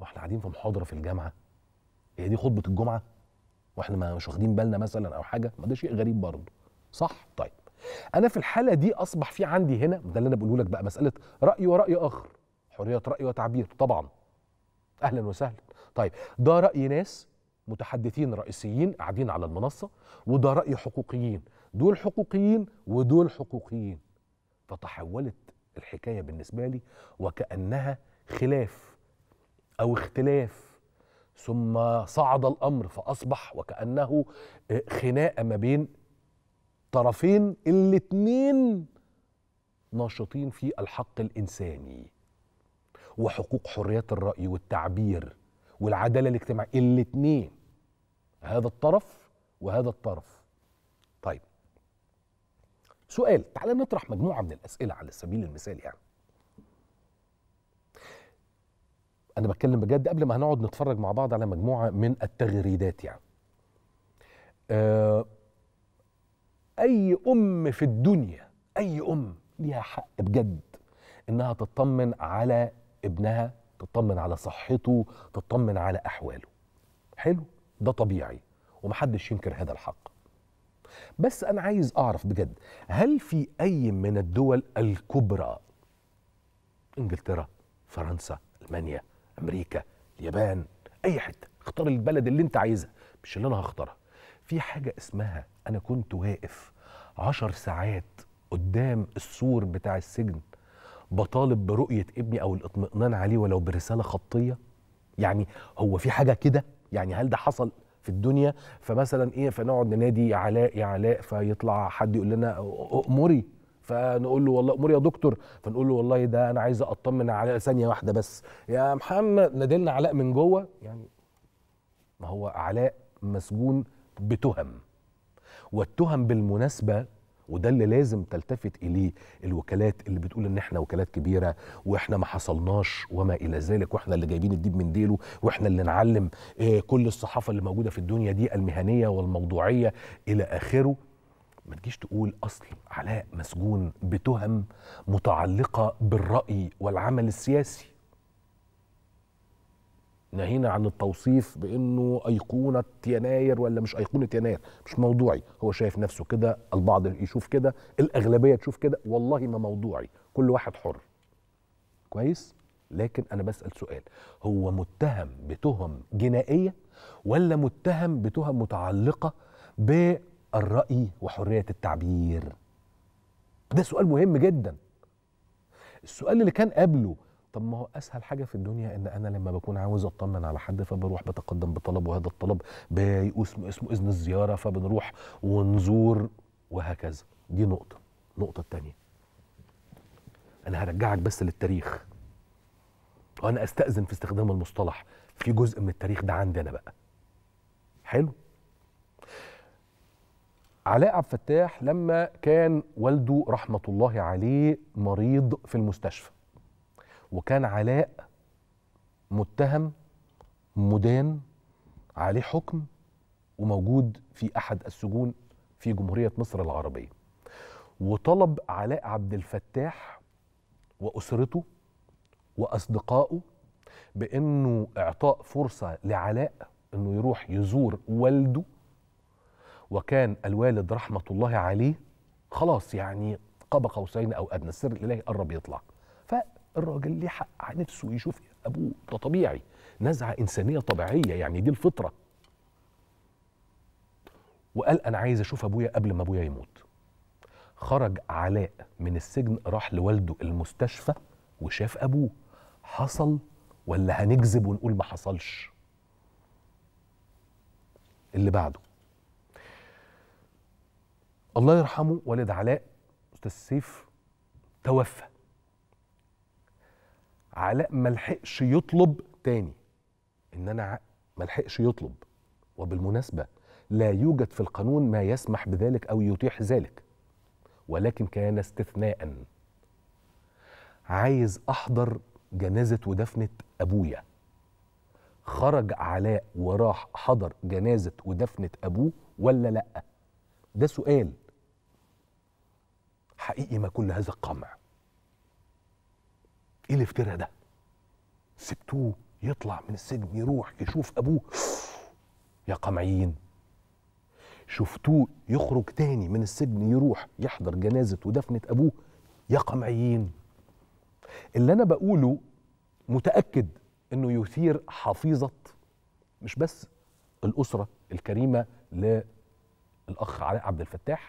واحنا قاعدين في محاضره في الجامعه هي دي خطبه الجمعه واحنا مش واخدين بالنا مثلا او حاجه ما ده شيء غريب برضه صح طيب انا في الحاله دي اصبح في عندي هنا ده اللي انا بقوله لك بقى مساله راي وراي اخر حريه راي وتعبير طبعا اهلا وسهلا طيب ده راي ناس متحدثين رئيسيين قاعدين على المنصه وده راي حقوقيين دول حقوقيين ودول حقوقيين فتحولت الحكايه بالنسبه لي وكانها خلاف او اختلاف ثم صعد الامر فاصبح وكانه آه، خناقه ما بين طرفين الاتنين ناشطين في الحق الانساني وحقوق حريات الراي والتعبير والعداله الاجتماعيه الاتنين هذا الطرف وهذا الطرف طيب سؤال تعالى نطرح مجموعه من الاسئله على سبيل المثال يعني انا بتكلم بجد قبل ما هنقعد نتفرج مع بعض على مجموعه من التغريدات يعني آه، اي ام في الدنيا اي ام ليها حق بجد انها تطمن على ابنها تطمن على صحته تطمن على احواله حلو ده طبيعي ومحدش ينكر هذا الحق بس انا عايز اعرف بجد هل في اي من الدول الكبرى انجلترا فرنسا المانيا امريكا اليابان اي حته اختار البلد اللي انت عايزها مش اللي انا هختارها في حاجه اسمها انا كنت واقف عشر ساعات قدام السور بتاع السجن بطالب برؤيه ابني او الاطمئنان عليه ولو برساله خطيه يعني هو في حاجه كده يعني هل ده حصل في الدنيا فمثلا ايه فنقعد ننادي علاء يا علاء فيطلع حد يقول لنا امري فنقول له والله امور يا دكتور فنقول له والله ده انا عايز اطمن على ثانيه واحده بس يا محمد نادلنا علاء من جوه يعني ما هو علاء مسجون بتهم والتهم بالمناسبه وده اللي لازم تلتفت اليه الوكالات اللي بتقول ان احنا وكالات كبيره واحنا ما حصلناش وما الى ذلك واحنا اللي جايبين الديب من ديله واحنا اللي نعلم آه، كل الصحافه اللي موجوده في الدنيا دي المهنيه والموضوعيه الى اخره ما تجيش تقول اصل علاء مسجون بتهم متعلقه بالراي والعمل السياسي نهينا عن التوصيف بانه ايقونه يناير ولا مش ايقونه يناير مش موضوعي هو شايف نفسه كده البعض يشوف كده الاغلبيه تشوف كده والله ما موضوعي كل واحد حر كويس لكن انا بسال سؤال هو متهم بتهم جنائيه ولا متهم بتهم متعلقه ب الرأي وحرية التعبير ده سؤال مهم جدا السؤال اللي كان قبله طب ما هو اسهل حاجه في الدنيا ان انا لما بكون عاوز اطمن على حد فبروح بتقدم بطلب وهذا الطلب اسمه اسمه اذن الزياره فبنروح ونزور وهكذا دي نقطه النقطه الثانيه انا هرجعك بس للتاريخ وانا استاذن في استخدام المصطلح في جزء من التاريخ ده عندي انا بقى حلو علاء عبد الفتاح لما كان والده رحمه الله عليه مريض في المستشفى وكان علاء متهم مدان عليه حكم وموجود في احد السجون في جمهوريه مصر العربيه وطلب علاء عبد الفتاح واسرته واصدقائه بانه اعطاء فرصه لعلاء انه يروح يزور والده وكان الوالد رحمة الله عليه خلاص يعني قاب قوسين أو أدنى السر الإلهي قرب يطلع فالراجل ليه حق على نفسه يشوف أبوه ده طبيعي نزعة إنسانية طبيعية يعني دي الفطرة وقال أنا عايز أشوف أبويا قبل ما أبويا يموت خرج علاء من السجن راح لوالده المستشفى وشاف أبوه حصل ولا هنكذب ونقول ما حصلش اللي بعده الله يرحمه والد علاء استاذ سيف توفى علاء ما لحقش يطلب تاني ان انا ما لحقش يطلب وبالمناسبه لا يوجد في القانون ما يسمح بذلك او يتيح ذلك ولكن كان استثناء عايز احضر جنازه ودفنه ابويا خرج علاء وراح حضر جنازه ودفنه ابوه ولا لا ده سؤال حقيقي ما كل هذا القمع ايه الافتراء ده سبتوه يطلع من السجن يروح يشوف ابوه يا قمعيين شفتوه يخرج تاني من السجن يروح يحضر جنازة ودفنة أبوه يا قمعيين اللي أنا بقوله متأكد أنه يثير حفيظة مش بس الأسرة الكريمة للأخ علاء عبد الفتاح